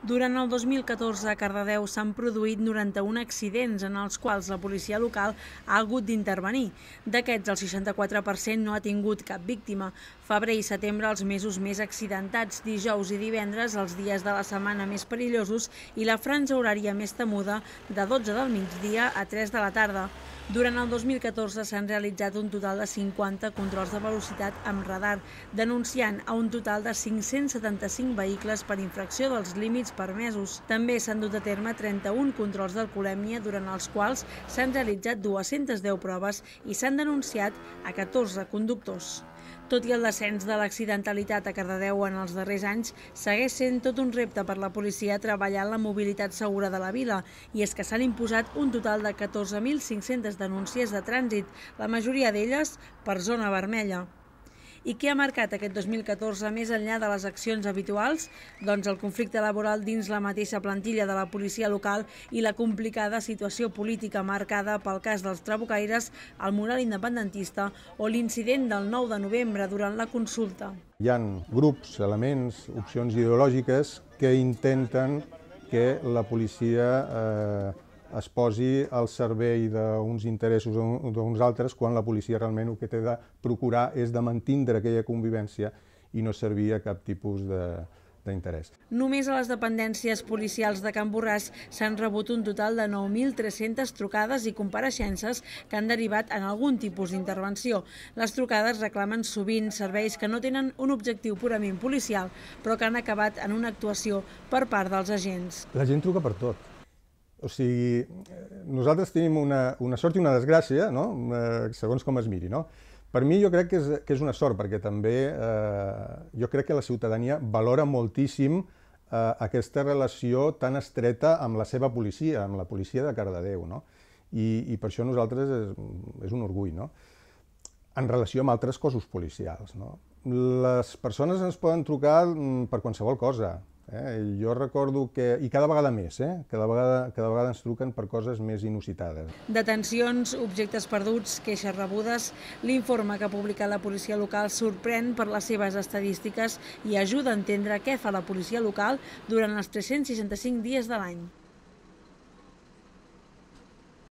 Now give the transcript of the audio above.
Durant el 2014 a Cardedeu s'han produït 91 accidents en els quals la policia local ha hagut d'intervenir. D'aquests, el 64% no ha tingut cap víctima. Febrer i setembre els mesos més accidentats, dijous i divendres els dies de la setmana més perillosos i la franja horària més temuda de 12 del migdia a 3 de la tarda. Durant el 2014 s'han realitzat un total de 50 controls de velocitat amb radar, denunciant a un total de 575 vehicles per infracció dels límits tractaments permesos. També s'han dut a terme 31 controls d'alcoholèmia, durant els quals s'han realitzat 210 proves i s'han denunciat a 14 conductors. Tot i el descens de l'accidentalitat a Cardedeu en els darrers anys, segueix sent tot un repte per la policia treballar en la mobilitat segura de la vila, i és que s'han imposat un total de 14.500 denúncies de trànsit, la majoria d'elles per zona vermella. I què ha marcat aquest 2014 més enllà de les accions habituals? Doncs el conflicte laboral dins la mateixa plantilla de la policia local i la complicada situació política marcada pel cas dels trabucaires, el mural independentista o l'incident del 9 de novembre durant la consulta. Hi han grups, elements, opcions ideològiques que intenten que la policia eh, es posi al servei d'uns interessos o d'uns altres quan la policia realment el que té de procurar és de mantindre aquella convivència i no servir a cap tipus de, d'interès. Només a les dependències policials de Can Borràs s'han rebut un total de 9.300 trucades i compareixences que han derivat en algun tipus d'intervenció. Les trucades reclamen sovint serveis que no tenen un objectiu purament policial, però que han acabat en una actuació per part dels agents. La gent truca per tot o sigui, nosaltres tenim una, una sort i una desgràcia, no? Eh, segons com es miri. No? Per mi jo crec que és, que és una sort, perquè també eh, jo crec que la ciutadania valora moltíssim eh, aquesta relació tan estreta amb la seva policia, amb la policia de Cardedeu. No? I, I per això nosaltres és, és un orgull. No? en relació amb altres cossos policials. No? Les persones ens poden trucar mm, per qualsevol cosa, Eh? Jo recordo que, i cada vegada més, eh? cada, vegada, cada vegada ens truquen per coses més inusitades. Detencions, objectes perduts, queixes rebudes... L'informe que ha publicat la policia local sorprèn per les seves estadístiques i ajuda a entendre què fa la policia local durant els 365 dies de l'any.